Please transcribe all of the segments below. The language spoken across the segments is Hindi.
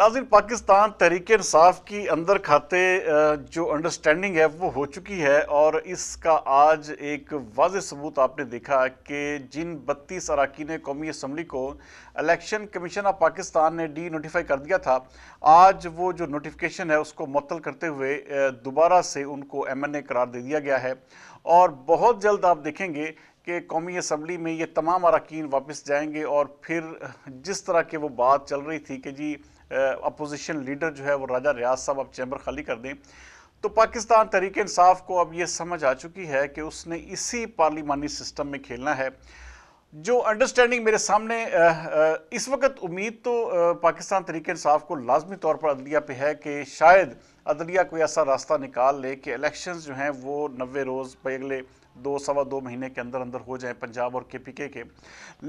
नाजिर पाकिस्तान तहरीक इंसाफ की अंदर खाते जो अंडरस्टैंडिंग है वो हो चुकी है और इसका आज एक वाज सबूत आपने देखा कि जिन बत्तीस अरकान कौमी असम्बली को इलेक्शन कमीशन ऑफ पाकिस्तान ने डी नोटिफाई कर दिया था आज वो जो नोटिफिकेशन है उसको मअतल करते हुए दोबारा से उनको एम एन ए करार दे दिया गया है और बहुत जल्द आप देखेंगे कि कौमी असम्बली में ये तमाम अरकान वापस जाएंगे और फिर जिस तरह के वो बात चल रही थी कि जी अपोजिशन लीडर जो है वो राजा रियाज साहब अब चैम्बर खाली कर दें तो पाकिस्तान तरीके इंसाफ को अब ये समझ आ चुकी है कि उसने इसी पार्लिमानी सिस्टम में खेलना है जो अंडरस्टैंडिंग मेरे सामने इस वक्त उम्मीद तो पाकिस्तान तरीके इंसाफ को लाजमी तौर पर अदलिया पे है कि शायद अदलिया कोई ऐसा रास्ता निकाल ले कि इलेक्शंस जो हैं वो नबे रोज़ अगले दो सवा दो महीने के अंदर अंदर हो जाए पंजाब और के पी के के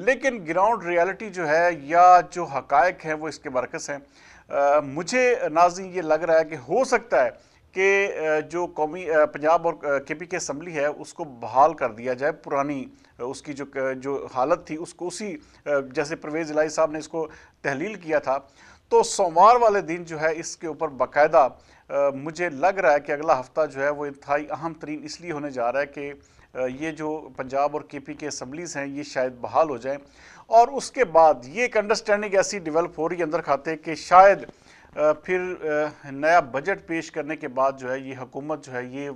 लेकिन ग्राउंड रियलिटी जो है या जो हकायक हैं वो इसके बरकस हैं मुझे नाजी ये लग रहा है कि हो सकता है कि जो कौमी पंजाब और के पी के असम्बली है उसको बहाल कर दिया जाए पुरानी उसकी जो जो हालत थी उसको उसी जैसे परवेज़ इलाई साहब ने इसको तहलील किया था तो सोमवार वाले दिन जो है इसके ऊपर बाकायदा मुझे लग रहा है कि अगला हफ्ता जो है वो इंतहाई अहम तरीन इसलिए होने जा रहा है कि ये जो पंजाब और के पी के असम्बलीज़ हैं ये शायद बहाल हो जाएँ और उसके बाद ये एक अंडरस्टैंडिंग ऐसी डिवेलप हो रही है अंदर खाते कि शायद फिर नया बजट पेश करने के बाद जो है ये हुकूमत जो है ये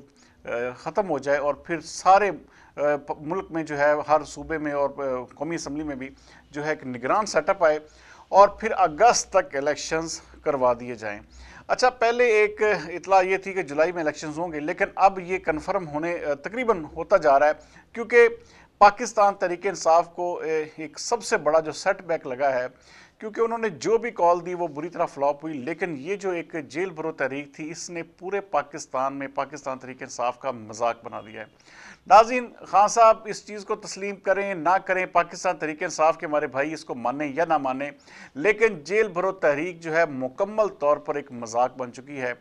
ख़त्म हो जाए और फिर सारे मुल्क में जो है हर सूबे में और कौमी असम्बली में भी जो है एक निगरान सेटअप आए और फिर अगस्त तक इलेक्शंस करवा दिए जाएं अच्छा पहले एक इतला ये थी कि जुलाई में इलेक्शंस होंगे लेकिन अब ये कन्फर्म होने तकरीबन होता जा रहा है क्योंकि पाकिस्तान तरीके इंसाफ को एक सबसे बड़ा जो सेटबैक लगा है क्योंकि उन्होंने जो भी कॉल दी वो बुरी तरह फ्लॉप हुई लेकिन ये जो एक जेल भरो तहरीक थी इसने पूरे पाकिस्तान में पाकिस्तान तरीके साफ का मजाक बना दिया है नाजीन खान साहब इस चीज़ को तस्लीम करें ना करें पाकिस्तान तरीके साफ के हमारे भाई इसको माने या ना माने लेकिन जेल भरो तहरीक जो है मुकम्मल तौर पर एक मजाक बन चुकी है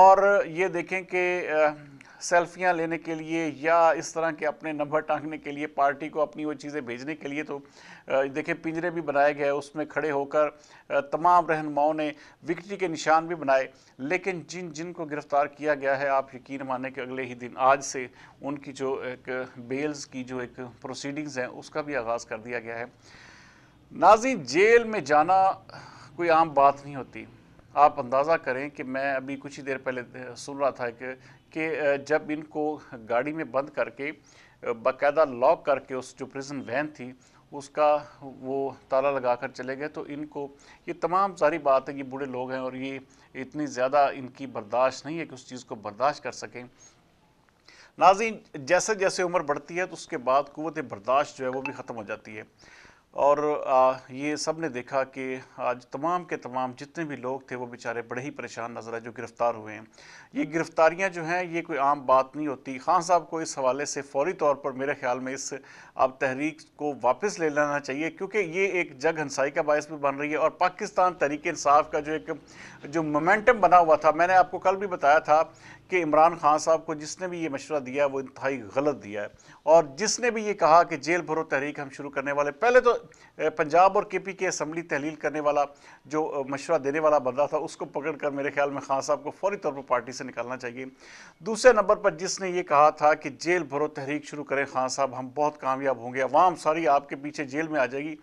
और ये देखें कि सेल्फियाँ लेने के लिए या इस तरह के अपने नंबर टांगने के लिए पार्टी को अपनी वो चीज़ें भेजने के लिए तो देखें पिंजरे भी बनाए गए उसमें खड़े होकर तमाम रहनुमाओं ने विक्ट्री के निशान भी बनाए लेकिन जिन जिन को गिरफ्तार किया गया है आप यकीन माने कि अगले ही दिन आज से उनकी जो एक बेल्स की जो एक प्रोसीडिंग्स हैं उसका भी आगाज़ कर दिया गया है नाजी जेल में जाना कोई आम बात नहीं होती आप अंदाज़ा करें कि मैं अभी कुछ ही देर पहले सुन रहा था कि, कि जब इनको गाड़ी में बंद करके बाकायदा लॉक करके उस जो प्रिजन वैन थी उसका वो ताला लगा कर चले गए तो इनको ये तमाम सारी बात है ये बूढ़े लोग हैं और ये इतनी ज़्यादा इनकी बर्दाश्त नहीं है कि उस चीज़ को बर्दाश्त कर सकें नाजिन जैसे जैसे उम्र बढ़ती है तो उसके बाद कुत बर्दाश्त जो है वो भी ख़त्म हो जाती है और ये सब ने देखा कि आज तमाम के तमाम जितने भी लोग थे वो बेचारे बड़े ही परेशान नजर आए जो गिरफ़्तार हुए हैं ये गिरफ़्तारियां जो हैं ये कोई आम बात नहीं होती खान साहब को इस हवाले से फौरी तौर पर मेरे ख्याल में इस अब तहरीक को वापस ले लेना चाहिए क्योंकि ये एक जग हंसाई का बायस भी बन रही है और पाकिस्तान तहरीक इंसाफ का जो एक जो मोमेंटम बना हुआ था मैंने आपको कल भी बताया था कि इमरान खान साहब को जिसने भी ये मशवरा दिया वो इंतहाई गलत दिया है और जिसने भी ये कहा कि जेल भरो तहरीक हम शुरू करने वाले पहले तो पंजाब और के पी के असम्बली तहलील करने वाला जो मशवरा देने वाला बंदा था उसको पकड़ कर मेरे ख्याल में खान साहब को फौरी तौर पर पार्टी से निकालना चाहिए दूसरे नंबर पर जिसने ये कहा था कि जेल भरो तहरीक शुरू करें खान साहब हम बहुत कामयाब होंगे अवाम सारी आपके पीछे जेल में आ जाएगी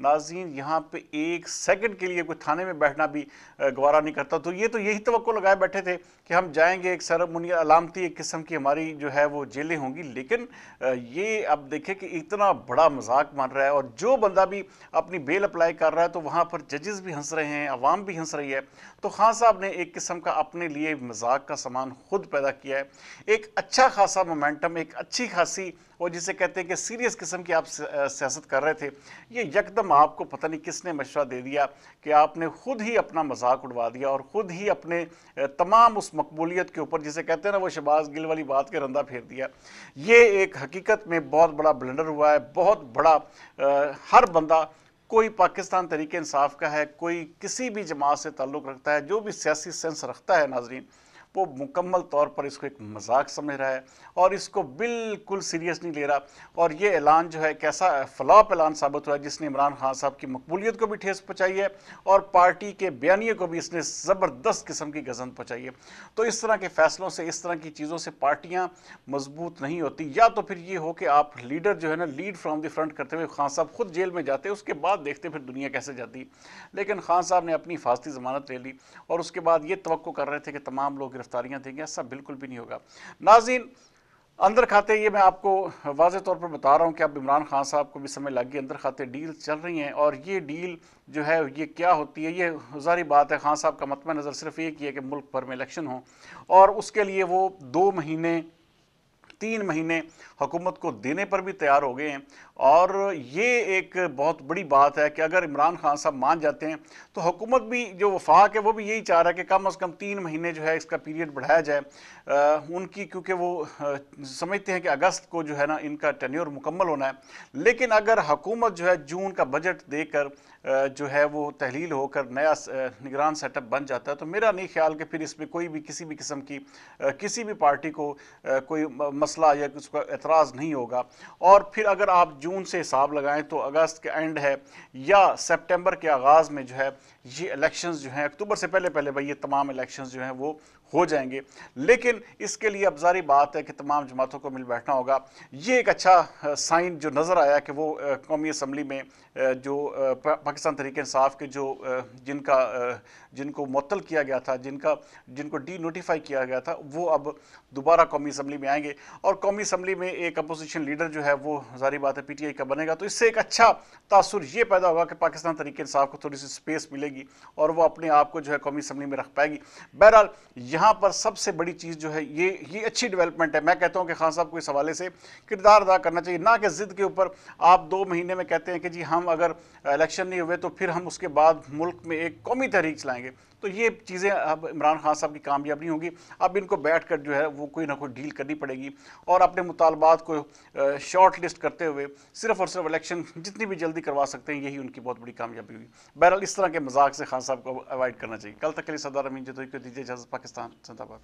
नाजीन यहाँ पे एक सेकंड के लिए कोई थाने में बैठना भी गवारा नहीं करता तो ये तो यही तो लगाए बैठे थे कि हम जाएंगे एक सरमुनिया अलामती एक किस्म की हमारी जो है वो जेलें होंगी लेकिन ये अब देखें कि इतना बड़ा मजाक मान रहा है और जो बंदा भी अपनी बेल अप्लाई कर रहा है तो वहाँ पर जजेस भी हंस रहे हैं आवाम भी हंस रही है तो खान साहब ने एक किस्म का अपने लिए मजाक का सामान खुद पैदा किया है एक अच्छा खासा मोमेंटम एक अच्छी खासी और जिसे कहते हैं कि सीरियस किस्म की आप सियासत कर रहे थे ये यकदम आपको पता नहीं किसने मशवरा दे दिया कि आपने खुद ही अपना मजाक उड़वा दिया और ख़ुद ही अपने तमाम उस मकबूलियत के ऊपर जिसे कहते हैं ना वो शबाज गिल वाली बात के रंदा फेर दिया ये एक हकीकत में बहुत बड़ा ब्लंडर हुआ है बहुत बड़ा आ, हर बंदा कोई पाकिस्तान तरीके इंसाफ का है कोई किसी भी जमात से ताल्लुक़ रखता है जो भी सियासी सेंस रखता है नाजरीन वो मुकम्मल तौर पर इसको एक मजाक समझ रहा है और इसको बिल्कुल सीरियस नहीं ले रहा और ये ऐलान जो है एक ऐसा फ्लॉप ऐलान साबित हुआ जिसने इमरान खान साहब की मकबूलीत को भी ठेस पहुँचाई है और पार्टी के बयानी को भी इसने ज़बरदस्त किस्म की गजन पहुँचाई है तो इस तरह के फैसलों से इस तरह की चीज़ों से पार्टियाँ मजबूत नहीं होती या तो फिर ये हो कि आप लीडर जो है ना लीड फ्राम द फ्रंट करते हुए खान साहब खुद जेल में जाते उसके बाद देखते फिर दुनिया कैसे जाती लेकिन खान साहब ने अपनी हिफाजती जमानत ले ली और उसके बाद ये तो कर रहे थे कि तमाम लोग गिरफ्तारियाँ देंगे ऐसा बिल्कुल भी नहीं होगा नाजीन अंदर खाते ये मैं आपको वाज तौर पर बता रहा हूँ कि अब इमरान खान साहब को भी समय लग गई अंदर खाते डील चल रही हैं और ये डील जो है ये क्या होती है ये जारी बात है खान साहब का मतम नज़र सिर्फ ये किया कि मुल्क भर में इलेक्शन हो और उसके लिए वो दो महीने तीन महीने हुकूमत को देने पर भी तैयार हो गए हैं और ये एक बहुत बड़ी बात है कि अगर इमरान खान साहब मान जाते हैं तो हुकूमत भी जो वफाक है वो भी यही चाह रहा है कि कम अज़ कम तीन महीने जो है इसका पीरियड बढ़ाया जाए आ, उनकी क्योंकि वो आ, समझते हैं कि अगस्त को जो है ना इनका टेन्योर मुकम्मल होना है लेकिन अगर हुकूमत जो है जून का बजट देकर जो है वो तहलील होकर नया निगरान सेटअप बन जाता है तो मेरा नहीं ख्याल कि फिर इसमें कोई भी किसी भी किस्म की किसी भी पार्टी को कोई मसला या उसका एतराज़ नहीं होगा और फिर अगर आप जून से हिसाब लगाएं तो अगस्त के एंड है या सितंबर के आगाज़ में जो है ये इलेक्शंस जो हैं अक्टूबर से पहले पहले भाई ये तमाम इलेक्शंस जो हैं वो हो जाएंगे लेकिन इसके लिए अब जारी बात है कि तमाम जमातों को मिल बैठना होगा ये एक अच्छा साइन जो नज़र आया कि वो कौमी असम्बली में जो पाकिस्तान तरीके इंसाफ के जो जिनका जिनको मअतल किया गया था जिनका जिनको डी नोटिफाई किया गया था वो अब दोबारा कौमी असम्बली में आएंगे और कौमी असम्बली में एक अपोजिशन लीडर जो है वो जारी बात है आई का बनेगा तो इससे एक अच्छा तासर ये पैदा होगा कि पाकिस्तान तहरीक इंसाफ को थोड़ी सी स्पेस मिलेगी और वह अपने आप को जो है कौमी असम्बली में रख पाएगी बहरहाल यहाँ यहाँ पर सबसे बड़ी चीज़ जो है ये ये अच्छी डेवलपमेंट है मैं कहता हूँ कि खान साहब को इस हवाले से किरदार अदा करना चाहिए ना कि ज़िद के ऊपर आप दो महीने में कहते हैं कि जी हम अगर इलेक्शन नहीं हुए तो फिर हम उसके बाद मुल्क में एक कौमी तहरीक चलाएँगे तो ये चीज़ें अब इमरान खान साहब की कामयाब नहीं होंगी अब इनको बैठ कर जो है वो कोई ना कोई डील करनी पड़ेगी और अपने मुतालबात को शॉर्ट लिस्ट करते हुए सिर्फ और सिर्फ इलेक्शन जितनी भी जल्दी करवा सकते हैं यही उनकी बहुत बड़ी कामयाबी हुई बहरहाल इस तरह के मजाक से खान साहब को अवॉइड करना चाहिए कल तक के लिए सदार अमीन जो तो को दीजिए इजाज़त पाकिस्तान जिंदाबाद